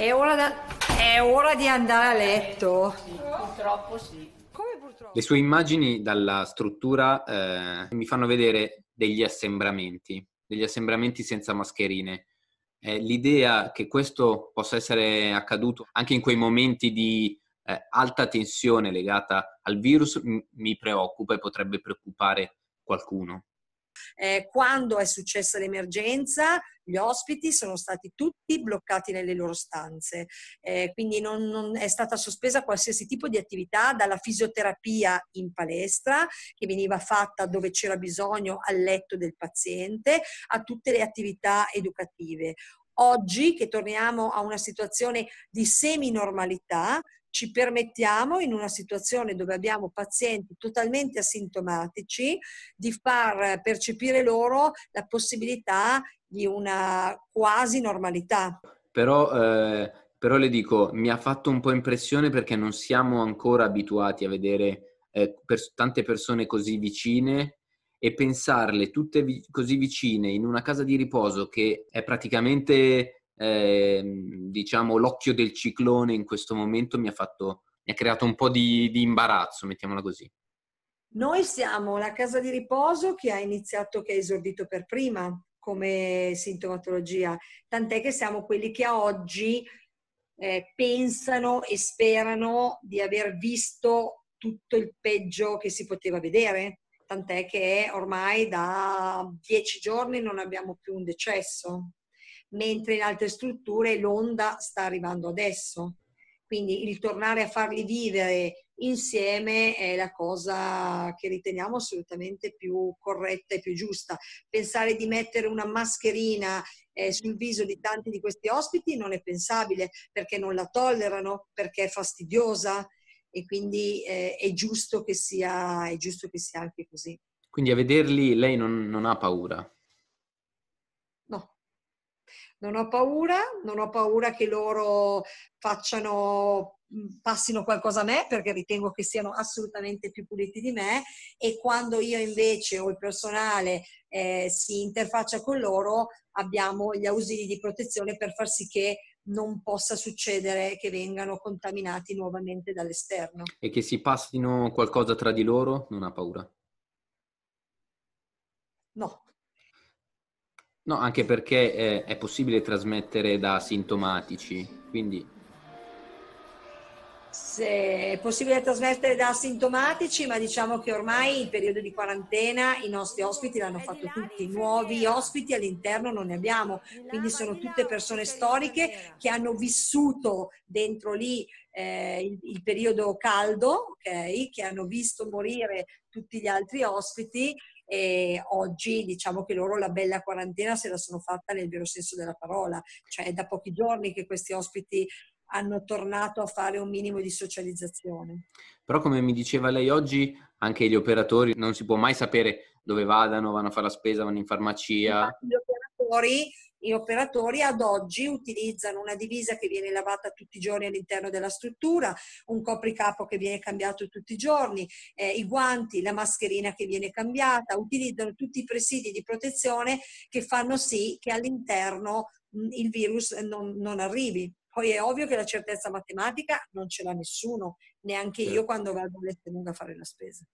È ora, da... è ora di andare a letto. Sì, purtroppo sì. Purtroppo? Le sue immagini dalla struttura eh, mi fanno vedere degli assembramenti, degli assembramenti senza mascherine. Eh, l'idea che questo possa essere accaduto anche in quei momenti di eh, alta tensione legata al virus m- mi preoccupa e potrebbe preoccupare qualcuno. Eh, quando è successa l'emergenza, gli ospiti sono stati tutti bloccati nelle loro stanze, eh, quindi non, non è stata sospesa qualsiasi tipo di attività, dalla fisioterapia in palestra, che veniva fatta dove c'era bisogno al letto del paziente, a tutte le attività educative oggi che torniamo a una situazione di semi-normalità, ci permettiamo in una situazione dove abbiamo pazienti totalmente asintomatici di far percepire loro la possibilità di una quasi normalità. Però, eh, però le dico, mi ha fatto un po' impressione perché non siamo ancora abituati a vedere eh, per, tante persone così vicine e pensarle tutte vi- così vicine in una casa di riposo che è praticamente eh, diciamo, l'occhio del ciclone in questo momento mi ha, fatto, mi ha creato un po' di, di imbarazzo, mettiamola così. Noi siamo la casa di riposo che ha iniziato, che ha esordito per prima come sintomatologia, tant'è che siamo quelli che a oggi eh, pensano e sperano di aver visto tutto il peggio che si poteva vedere, tant'è che ormai da dieci giorni non abbiamo più un decesso mentre in altre strutture l'onda sta arrivando adesso. Quindi il tornare a farli vivere insieme è la cosa che riteniamo assolutamente più corretta e più giusta. Pensare di mettere una mascherina eh, sul viso di tanti di questi ospiti non è pensabile perché non la tollerano, perché è fastidiosa e quindi eh, è, giusto sia, è, giusto che sia, anche così. Quindi a vederli lei non, non ha paura? Non ho paura, non ho paura che loro facciano mm, passino qualcosa a me perché ritengo che siano assolutamente più puliti di me e quando io invece o il personale eh, si interfaccia con loro abbiamo gli ausili di protezione per far sì che non possa succedere che vengano contaminati nuovamente dall'esterno. E che si passino qualcosa tra di loro non ha paura? No. No, anche perché è, eh, è possibile trasmettere da asintomatici, quindi... Se è possibile trasmettere da asintomatici, ma diciamo che ormai in periodo di quarantena i nostri ospiti l'hanno fatto tutti, nuovi ospiti all'interno non ne abbiamo, quindi sono tutte persone storiche che hanno vissuto dentro lì eh, il, il, periodo caldo, okay? che hanno visto morire tutti gli altri ospiti e oggi diciamo che loro la bella quarantena se la sono fatta nel vero senso della parola, cioè è da pochi giorni che questi ospiti hanno tornato a fare un minimo di socializzazione. Però come mi diceva lei oggi, anche gli operatori non si può mai sapere dove vadano, vanno a fare la spesa, vanno in farmacia. Infatti, gli operatori gli operatori ad oggi utilizzano una divisa che viene lavata tutti i giorni all'interno della struttura, un copricapo che viene cambiato tutti i giorni, eh, i guanti, la mascherina che viene cambiata, utilizzano tutti i presidi di protezione che fanno sì che all'interno mh, mm, il virus non, non arrivi. Poi è ovvio che la certezza matematica non ce l'ha nessuno, neanche io certo. quando vado a Lette Lunga a fare la spesa.